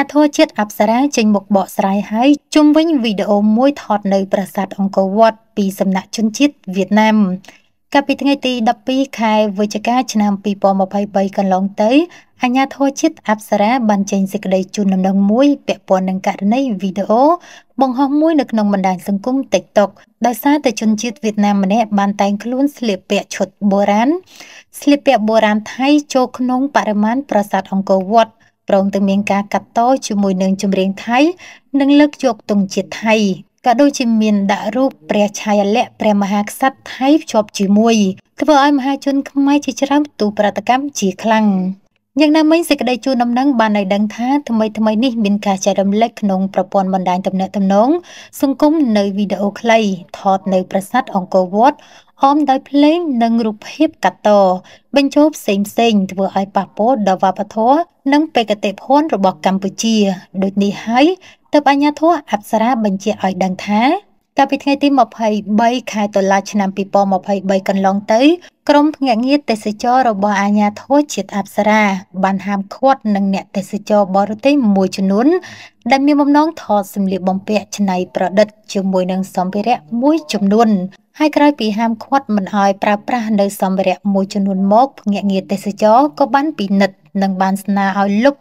ញាធរជាតិអប្សរាចេញមុខបកស្រាយហើយជុំវិញវីដេអូមួយថតនៅប្រាសាទអង្គរវត្តពីសំណាក់ជនជាតិវៀតណាមកាលពីថ្ងៃទី12ខែវិច្ឆិកាឆ្នាំ2023កន្លងទៅអញ្ញាធរជាតិអប្សរាបានចេញសេចក្តីជូនដំណឹងមួយពាក់ព័ន្ធនឹងករណីវីដេអូបង្ហោះមួយនៅក្នុងបណ្ដាញសង្គម TikTok ដោយសារតែជនជាតិវៀតណាមម្នាក់បានតែងខ្លួនស្លៀកពាក់ឈុតបុរាណស្លៀកពាក់បុរាណថៃចូលក្នុងបរិមាណប្រាសាទអង្គរវត្តព្រមទាំងមានការកាត់តជាមួយនឹងចម្រៀងថៃនិងលើកយកទង់ជាតិថៃក៏ដូចជាមានដាក់រូបព្រះឆាយាល័ក្ខព្រះមហាក្សត្រថៃភ្ជាប់ជាមួយធ្វើឲ្យមហាជនខ្មែរជាច្រើនទូប្រតិកម្មជាខ្លាំងយ៉ាងណាមិញសេចក្តីជូនដំណឹងបានឲ្យដឹងថាថ្មីថ្មីនេះមានការចែករំលែកក្នុងប្រព័ន្ធបណ្ដាញទំនាក់ទំនងសង្គមនៅវីដេអូខ្លីថតនៅប្រាសាទអង្គរវត្តអមដោយភ្លេងនិងរូបភាពកាត់តបញ្ចូលផ្សេងផ្សេងធ្វើឲ្យប៉ះពាល់ដល់វប្បធម៌និងបេតិកភណ្ឌរបស់កម្ពុជា ដូចនេះហើយទើបអាជ្ញាធរអប្សរាបញ្ជាក់ឲ្យដឹងថាកាលពីថ្ងៃទី23ខែតុលាឆ្នាំ2023កន្លងទៅក្រមភ្នាក់ងារទេសចររបស់អាជ្ញាធរជាតិអប្សរា បានហាមឃាត់នឹងអ្នកទេសចរបរទេសមួយចំនួនដែលមានបំណងថតសម្លៀកបំពាក់ច្នៃប្រឌិតជាមួយនឹងសម្ភារៈមួយចំនួនហើយក្រោយពីហាមឃាត់មិនឲ្យប្រើប្រាស់នៅសម្ភារៈមួយចំនួនមកភ្នាក់ងារទេសចរក៏បានពិនិត្យនិងបានស្នើឲ្យលុប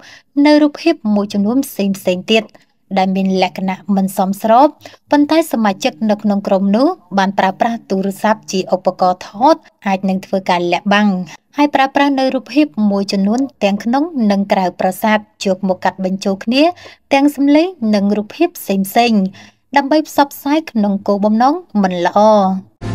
នៅរូបភាពមួយចំនួនផ្សេងៗទៀត។ដែលមានលក្ខណៈមិនសមស្របប៉ុន្តែសមាជិកនៅក្នុងក្រុមនោះ បានប្រើប្រាស់ទូរស័ព្ទជាឧបករណ៍ថត អាចនឹងធ្វើការលាក់បាំងហើយប្រើប្រាស់នៅរូបភាពមួយចំនួនទាំងក្នុង និងក្រៅប្រាសាទជួបមកកាត់បញ្ចូលគ្នា ទាំងសម្លេងនិងរូបភាពផ្សេងៗដើម្បីផ្សព្វផ្សាយក្នុងគោលបំណងមិនល្អ